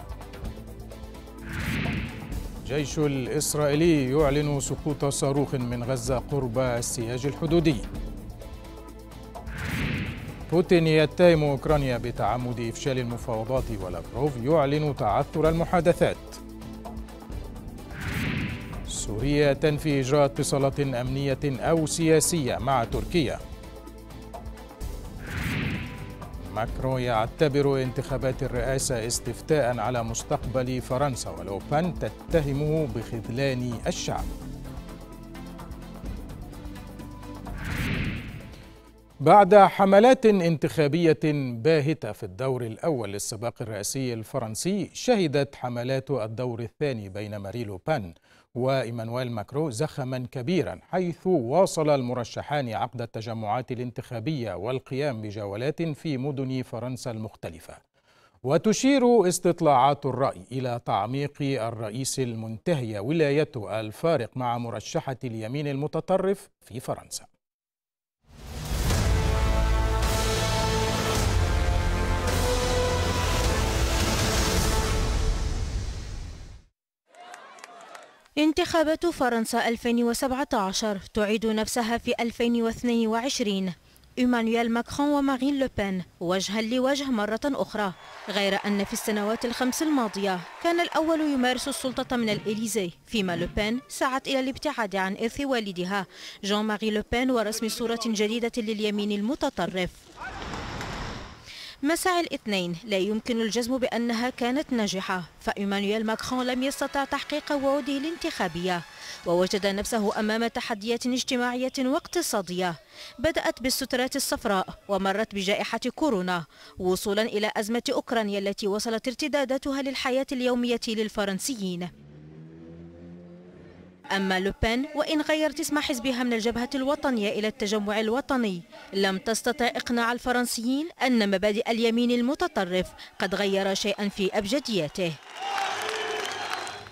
الجيش الاسرائيلي يعلن سقوط صاروخ من غزه قرب السياج الحدودي. بوتين يتهم اوكرانيا بتعمد افشال المفاوضات ولافروف يعلن تعثر المحادثات. سوريا تنفي اجراء اتصالات امنيه او سياسيه مع تركيا. ماكرون يعتبر انتخابات الرئاسة استفتاء على مستقبل فرنسا ولوبان تتهمه بخذلان الشعب بعد حملات انتخابية باهتة في الدور الأول للسباق الرئاسي الفرنسي شهدت حملات الدور الثاني بين ماري لوبان وإيمانويل ماكرو زخما كبيرا حيث واصل المرشحان عقد التجمعات الانتخابية والقيام بجولات في مدن فرنسا المختلفة وتشير استطلاعات الرأي إلى تعميق الرئيس المنتهي ولايته الفارق مع مرشحة اليمين المتطرف في فرنسا انتخابات فرنسا 2017 تعيد نفسها في 2022 إيمانويل ماكرون ومارين لوبين وجها لوجه مرة أخرى غير أن في السنوات الخمس الماضية كان الأول يمارس السلطة من الإليزي فيما لوبين سعت إلى الابتعاد عن إرث والدها جون ماري لوبين ورسم صورة جديدة لليمين المتطرف مساء الاثنين لا يمكن الجزم بأنها كانت ناجحة فإيمانويل ماكرون لم يستطع تحقيق وعوده الانتخابية ووجد نفسه أمام تحديات اجتماعية واقتصادية بدأت بالسترات الصفراء ومرت بجائحة كورونا وصولا إلى أزمة أوكرانيا التي وصلت ارتداداتها للحياة اليومية للفرنسيين أما لوبين وإن غيرت اسم حزبها من الجبهة الوطنية إلى التجمع الوطني لم تستطع إقناع الفرنسيين أن مبادئ اليمين المتطرف قد غير شيئا في أبجدياته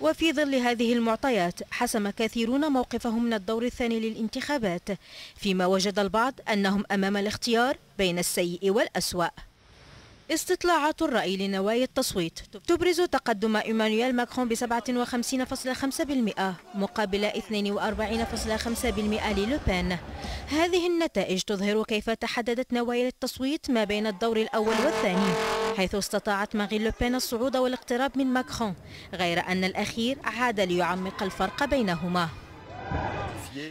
وفي ظل هذه المعطيات حسم كثيرون موقفهم من الدور الثاني للانتخابات فيما وجد البعض أنهم أمام الاختيار بين السيء والأسوأ استطلاعات الرأي لنوايا التصويت تبرز تقدم إيمانويل ماكرون ب 57.5% مقابل 42.5% للوبان هذه النتائج تظهر كيف تحددت نوايا التصويت ما بين الدور الأول والثاني حيث استطاعت ماري لوبين الصعود والاقتراب من ماكرون غير أن الأخير عاد ليعمق الفرق بينهما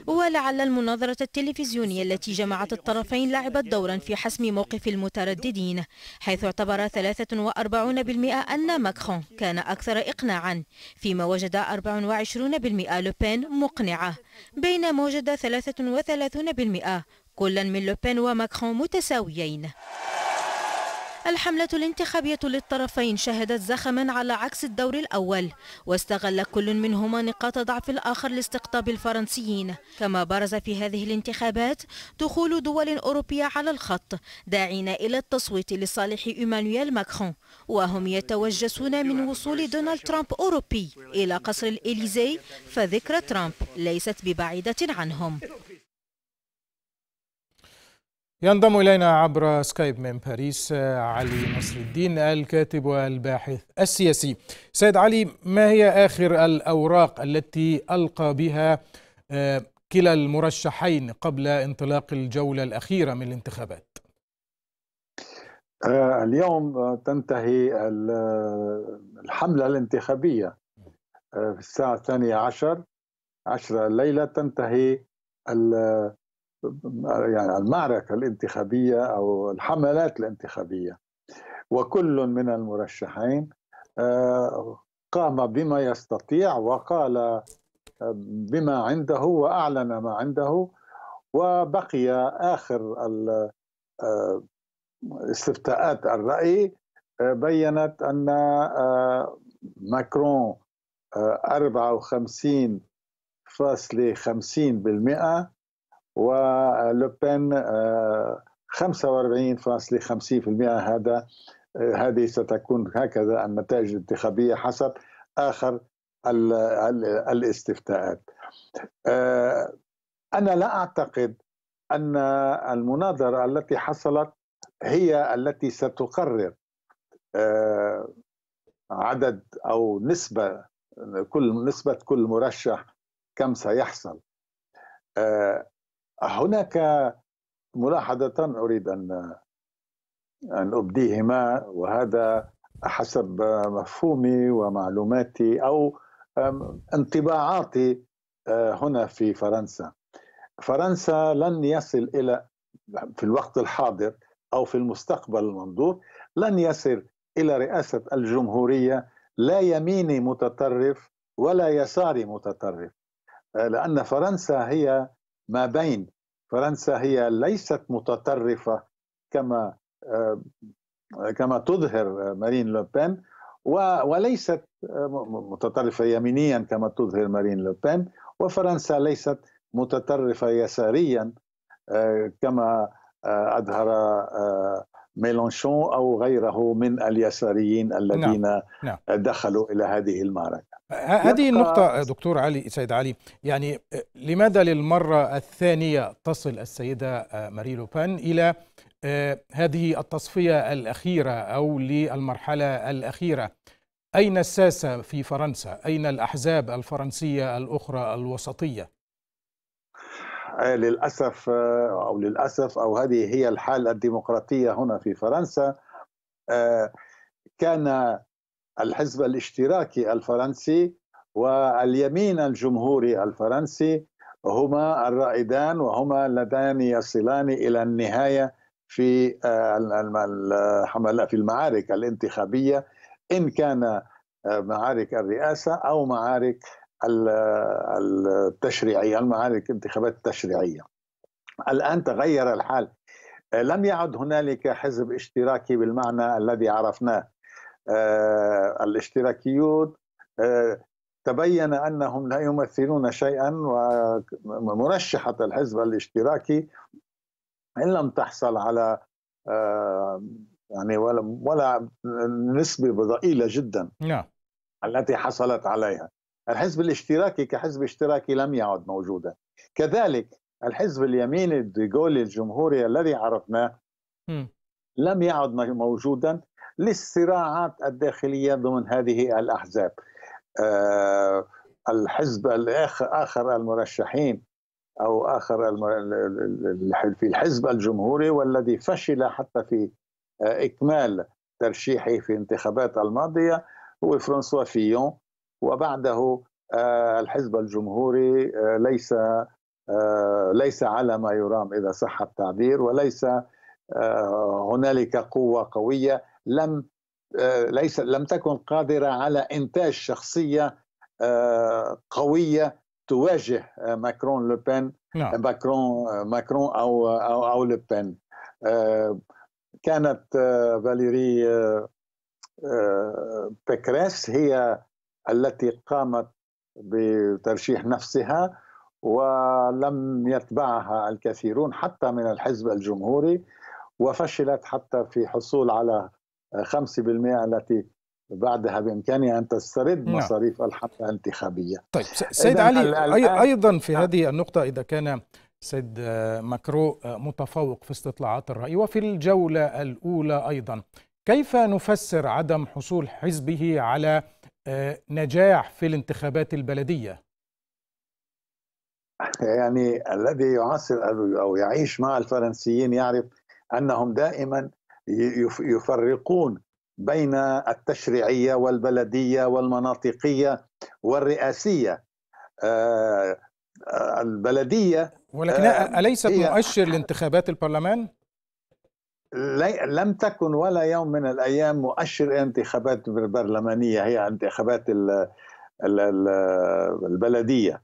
ولعل المناظرة التلفزيونية التي جمعت الطرفين لعبت دورا في حسم موقف المترددين حيث اعتبر 43% أن ماكرون كان أكثر إقناعا فيما وجد 24% لوبين مقنعة بينما وجد 33% كلا من لوبين وماكرون متساويين الحملة الانتخابية للطرفين شهدت زخما على عكس الدور الأول واستغل كل منهما نقاط ضعف الآخر لاستقطاب الفرنسيين كما برز في هذه الانتخابات دخول دول أوروبية على الخط داعين إلى التصويت لصالح إيمانويل ماكرون وهم يتوجسون من وصول دونالد ترامب أوروبي إلى قصر الإليزي فذكرى ترامب ليست ببعيدة عنهم ينضم إلينا عبر سكايب من باريس علي نصر الدين الكاتب والباحث السياسي سيد علي ما هي آخر الأوراق التي ألقى بها آه، كلا المرشحين قبل انطلاق الجولة الأخيرة من الانتخابات آه، اليوم تنتهي الحملة الانتخابية آه، في الساعة الثانية عشر عشرة الليلة تنتهي يعني المعركة الانتخابية أو الحملات الانتخابية وكل من المرشحين آه، قام بما يستطيع وقال آه، بما عنده وأعلن ما عنده وبقي آخر آه، استفتاءات الرأي بينت أن ماكرون 54 فاصلة 50% ولوبين آه، آه، 45.50% هذا آه، هذه ستكون هكذا النتائج الانتخابية حسب آخر الاستفتاءات أنا لا أعتقد أن المناظرة التي حصلت هي التي ستقرر عدد أو نسبة كل نسبة كل مرشح كم سيحصل هناك ملاحظتان اريد ان ان ابديهما وهذا حسب مفهومي ومعلوماتي او انطباعاتي آه، هنا في فرنسا. فرنسا لن يصل الى في الوقت الحاضر او في المستقبل المنظور لن يصل الى رئاسه الجمهوريه لا يميني متطرف ولا يساري متطرف آه، لان فرنسا هي ما بين فرنسا هي ليست متطرفة كما آه، كما تظهر آه، مارين لوبين وليست آه، متطرفة يمينيا كما تظهر مارين لوبين وفرنسا ليست متطرفة يساريا كما أظهر ميلانشون او غيره من اليساريين نعم، الذين نعم. نعم. دخلوا الى هذه المعركه هذه النقطة دكتور علي سيد علي يعني لماذا للمرة الثانية تصل السيدة ماري لوبان إلى آه، هذه التصفية الأخيرة أو للمرحلة الأخيرة أين الساسة في فرنسا؟ أين الأحزاب الفرنسية الأخرى الوسطية؟ آه، للاسف آه، او للاسف او هذه هي الحاله الديمقراطيه هنا في فرنسا آه، كان الحزب الاشتراكي الفرنسي واليمين الجمهوري الفرنسي هما الرائدان وهما اللذان يصلان الى النهايه في في المعارك الانتخابيه ان كان معارك الرئاسه او معارك التشريعيه المعارك الانتخابات التشريعيه الان تغير الحال لم يعد هنالك حزب اشتراكي بالمعنى الذي عرفناه آه، الاشتراكيون آه، تبين انهم لا يمثلون شيئا ومرشحه الحزب الاشتراكي ان لم تحصل على آه، يعني ولا ولا نسبه ضئيله جدا نعم التي حصلت عليها الحزب الاشتراكي كحزب اشتراكي لم يعد موجودا كذلك الحزب اليميني الديغولي الجمهوري الذي عرفناه لم يعد موجودا للصراعات الداخلية ضمن هذه الأحزاب آه، الحزب الآخر آخر المرشحين أو آخر في الحزب الجمهوري والذي فشل حتى في آه، إكمال ترشيحه في انتخابات الماضية هو فرانسوا فيون وبعده آه، الحزب الجمهوري آه، ليس آه، ليس على ما يرام اذا صح التعبير وليس هنالك قوه قويه لم ليس لم تكن قادره على انتاج شخصيه قويه تواجه ماكرون لوبين نعم. ماكرون ماكرون او او او لوبين كانت فاليري بيكريس هي التي قامت بترشيح نفسها ولم يتبعها الكثيرون حتى من الحزب الجمهوري وفشلت حتى في حصول على 5% التي بعدها بامكانها ان تسترد نعم. مصاريف الحمله الانتخابيه. طيب سيد علي آه. ايضا في نعم. هذه النقطه اذا كان سيد مكرو متفوق في استطلاعات الراي وفي الجوله الاولى ايضا كيف نفسر عدم حصول حزبه على آه، نجاح في الانتخابات البلدية يعني الذي يعاصر أو يعيش مع الفرنسيين يعرف أنهم دائما يفرقون بين التشريعية والبلدية والمناطقية والرئاسية آه، آه، البلدية ولكن أليست مؤشر لانتخابات البرلمان؟ لم تكن ولا يوم من الايام مؤشر انتخابات برلمانيه هي انتخابات البلديه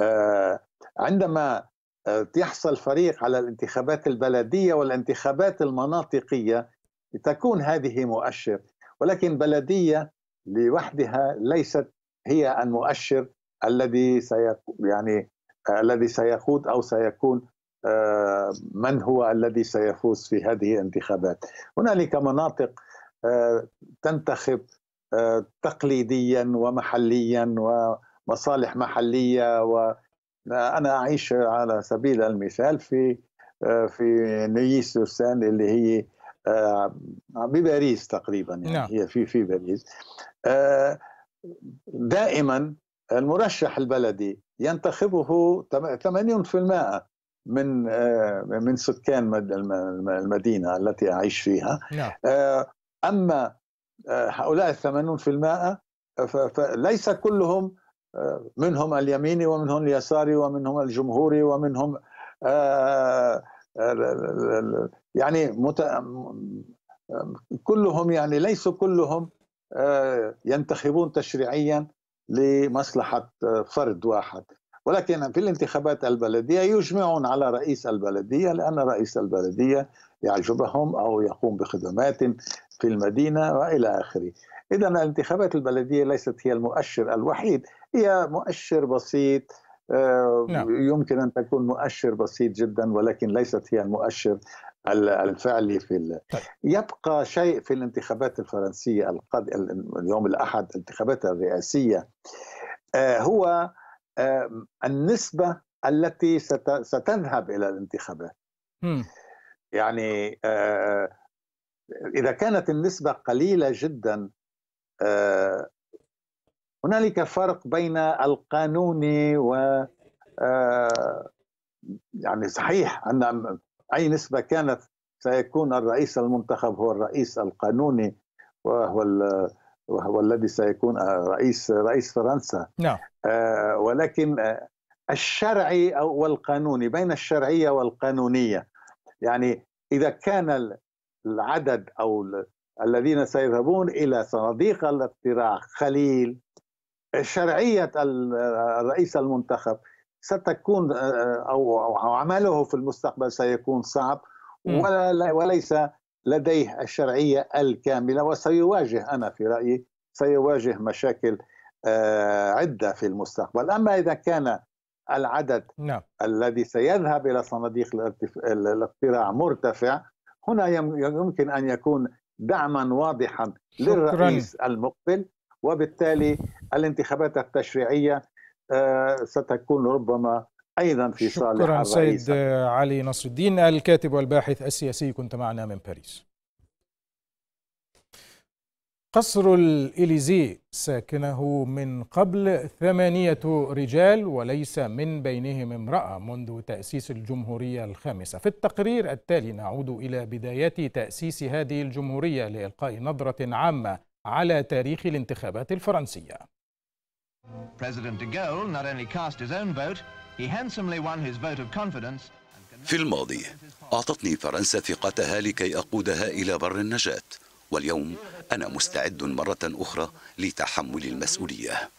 آه، عندما آه، يحصل فريق على الانتخابات البلديه والانتخابات المناطقيه تكون هذه مؤشر ولكن بلديه لوحدها ليست هي المؤشر الذي سيق... يعني آه، الذي سيقود او سيكون آه، من هو الذي سيفوز في هذه الانتخابات هنالك مناطق آه، تنتخب آه، تقليديا ومحليا ومصالح محليه وأنا أعيش على سبيل المثال في في نيس لوسان اللي هي بباريس تقريبا يعني نعم. هي في في باريس دائما المرشح البلدي ينتخبه 80% من آه، من سكان المدينه التي اعيش فيها نعم. آه، اما آه، هؤلاء الثمانون في المائة فليس كلهم منهم اليميني ومنهم اليساري ومنهم الجمهوري ومنهم يعني مت... كلهم يعني ليسوا كلهم ينتخبون تشريعيا لمصلحة فرد واحد ولكن في الانتخابات البلدية يجمعون على رئيس البلدية لأن رئيس البلدية يعجبهم أو يقوم بخدمات في المدينة وإلى آخره إذا الانتخابات البلدية ليست هي المؤشر الوحيد هي مؤشر بسيط آه، نعم. يمكن أن تكون مؤشر بسيط جدا ولكن ليست هي المؤشر الفعلي في ال... طيب. يبقى شيء في الانتخابات الفرنسية القد... اليوم الأحد الانتخابات الرئاسية آه، هو النسبة التي ستذهب إلى الانتخابات يعني إذا كانت النسبة قليلة جدا هنالك فرق بين القانوني و يعني صحيح أن أي نسبة كانت سيكون الرئيس المنتخب هو الرئيس القانوني وهو وهو الذي سيكون آه، رئيس رئيس فرنسا نعم. آه، ولكن آه، الشرعي والقانوني بين الشرعيه والقانونيه يعني اذا كان العدد او الذين سيذهبون الى صناديق الاقتراع خليل شرعيه الرئيس المنتخب ستكون او عمله في المستقبل سيكون صعب وليس لديه الشرعيه الكامله وسيواجه انا في رايي سيواجه مشاكل آه، عده في المستقبل، اما اذا كان العدد نعم. الذي سيذهب الى صناديق الاقتراع مرتفع هنا يمكن ان يكون دعما واضحا للرئيس المقبل وبالتالي الانتخابات التشريعيه آه، ستكون ربما ايضا في صالح شكرا سيد علي نصر الدين الكاتب والباحث السياسي كنت معنا من باريس قصر الإليزي ساكنه من قبل ثمانية رجال وليس من بينهم امرأة منذ تأسيس الجمهورية الخامسة في التقرير التالي نعود إلى بدايات تأسيس هذه الجمهورية لإلقاء نظرة عامة على تاريخ الانتخابات الفرنسية President de Gaulle not only cast his own vote في الماضي أعطتني فرنسا ثقتها لكي أقودها إلى بر النجاة واليوم أنا مستعد مرة أخرى لتحمل المسؤولية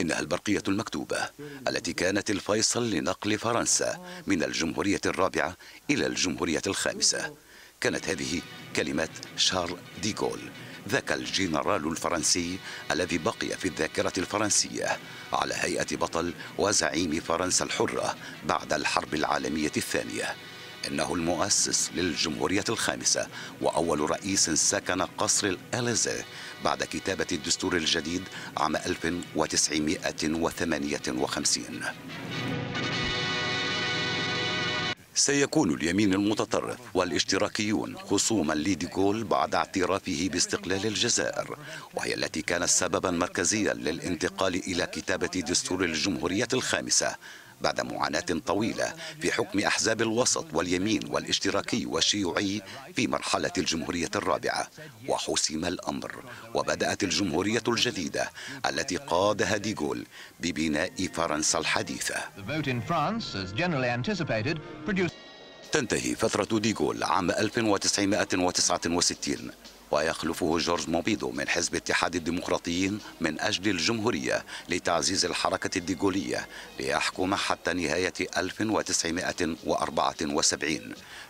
إنها البرقية المكتوبة التي كانت الفيصل لنقل فرنسا من الجمهورية الرابعة إلى الجمهورية الخامسة كانت هذه كلمات شارل ديغول ذاك الجنرال الفرنسي الذي بقي في الذاكرة الفرنسية على هيئة بطل وزعيم فرنسا الحرة بعد الحرب العالمية الثانية إنه المؤسس للجمهورية الخامسة وأول رئيس سكن قصر الأليزي بعد كتابة الدستور الجديد عام 1958 سيكون اليمين المتطرف والاشتراكيون خصوما لديغول بعد اعترافه باستقلال الجزائر وهي التي كانت سببا مركزيا للانتقال إلى كتابة دستور الجمهورية الخامسة بعد معاناة طويلة في حكم أحزاب الوسط واليمين والاشتراكي والشيوعي في مرحلة الجمهورية الرابعة وحسم الأمر وبدأت الجمهورية الجديدة التي قادها ديغول ببناء فرنسا الحديثة تنتهي فترة ديغول عام 1969 ويخلفه جورج موبيدو من حزب اتحاد الديمقراطيين من أجل الجمهورية لتعزيز الحركة الديغولية ليحكم حتى نهاية 1974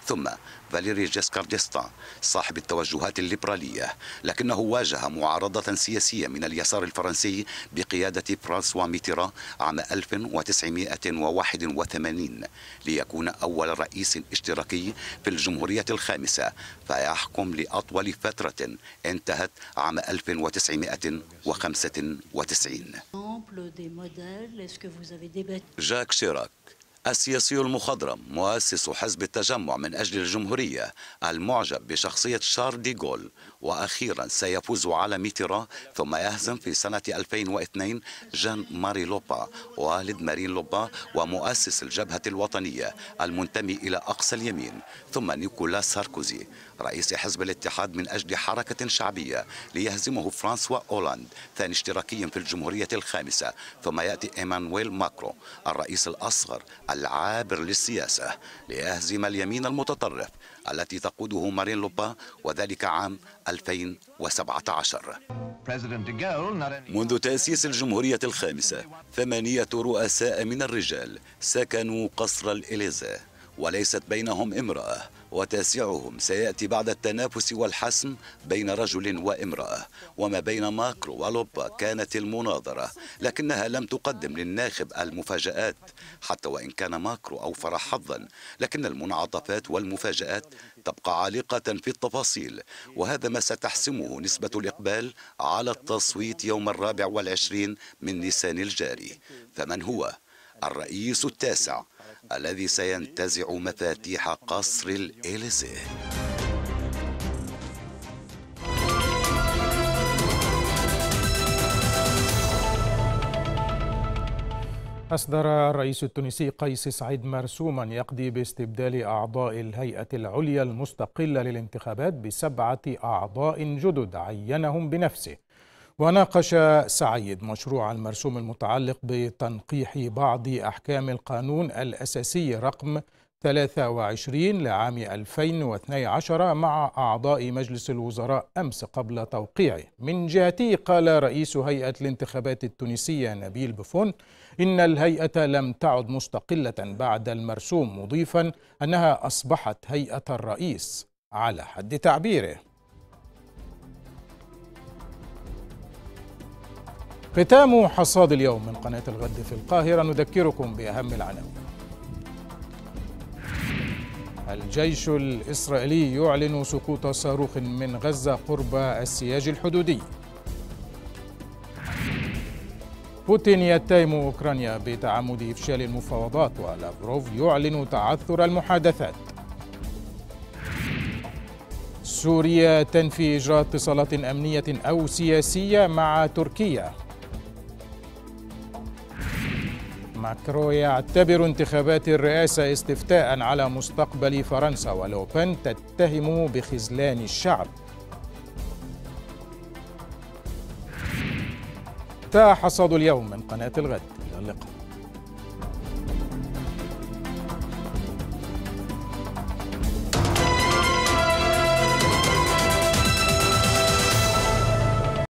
ثم فاليري جيسكارديستا صاحب التوجهات الليبرالية لكنه واجه معارضة سياسية من اليسار الفرنسي بقيادة فرانسوا ميتيرا عام 1981 ليكون أول رئيس اشتراكي في الجمهورية الخامسة فيحكم لأطول فترة انتهت عام 1995 جاك شيراك السياسي المخضرم مؤسس حزب التجمع من أجل الجمهورية المعجب بشخصية شارل ديغول وأخيرا سيفوز على ميترا ثم يهزم في سنة 2002 جان ماري لوبا والد مارين لوبا ومؤسس الجبهة الوطنية المنتمي إلى أقصى اليمين ثم نيكولا ساركوزي رئيس حزب الاتحاد من أجل حركة شعبية ليهزمه فرانسوا أولاند ثاني اشتراكي في الجمهورية الخامسة ثم يأتي إيمانويل ماكرو الرئيس الأصغر العابر للسياسة ليهزم اليمين المتطرف التي تقوده مارين لوبا وذلك عام 2017 منذ تأسيس الجمهورية الخامسة ثمانية رؤساء من الرجال سكنوا قصر الإليزا وليست بينهم امرأة وتاسعهم سيأتي بعد التنافس والحسم بين رجل وامرأة وما بين ماكرو ولوبا كانت المناظرة لكنها لم تقدم للناخب المفاجآت حتى وإن كان ماكرو أوفر حظا لكن المنعطفات والمفاجآت تبقى عالقة في التفاصيل وهذا ما ستحسمه نسبة الإقبال على التصويت يوم الرابع والعشرين من نيسان الجاري فمن هو الرئيس التاسع الذي سينتزع مفاتيح قصر الإليزيه أصدر الرئيس التونسي قيس سعيد مرسوما يقضي باستبدال أعضاء الهيئة العليا المستقلة للانتخابات بسبعة أعضاء جدد عينهم بنفسه وناقش سعيد مشروع المرسوم المتعلق بتنقيح بعض أحكام القانون الأساسي رقم 23 لعام 2012 مع أعضاء مجلس الوزراء أمس قبل توقيعه من جهته قال رئيس هيئة الانتخابات التونسية نبيل بفون إن الهيئة لم تعد مستقلة بعد المرسوم مضيفا أنها أصبحت هيئة الرئيس على حد تعبيره ختام حصاد اليوم من قناة الغد في القاهرة نذكركم بأهم العناوين الجيش الإسرائيلي يعلن سقوط صاروخ من غزة قرب السياج الحدودي بوتين يتهم أوكرانيا بتعمد إفشال المفاوضات ولافروف يعلن تعثر المحادثات سوريا تنفي إجراء اتصالات أمنية أو سياسية مع تركيا ماكرو يعتبر انتخابات الرئاسة استفتاء على مستقبل فرنسا ولوبان تتهم بخذلان الشعب ده اليوم من قناة الغد إلى اللقاء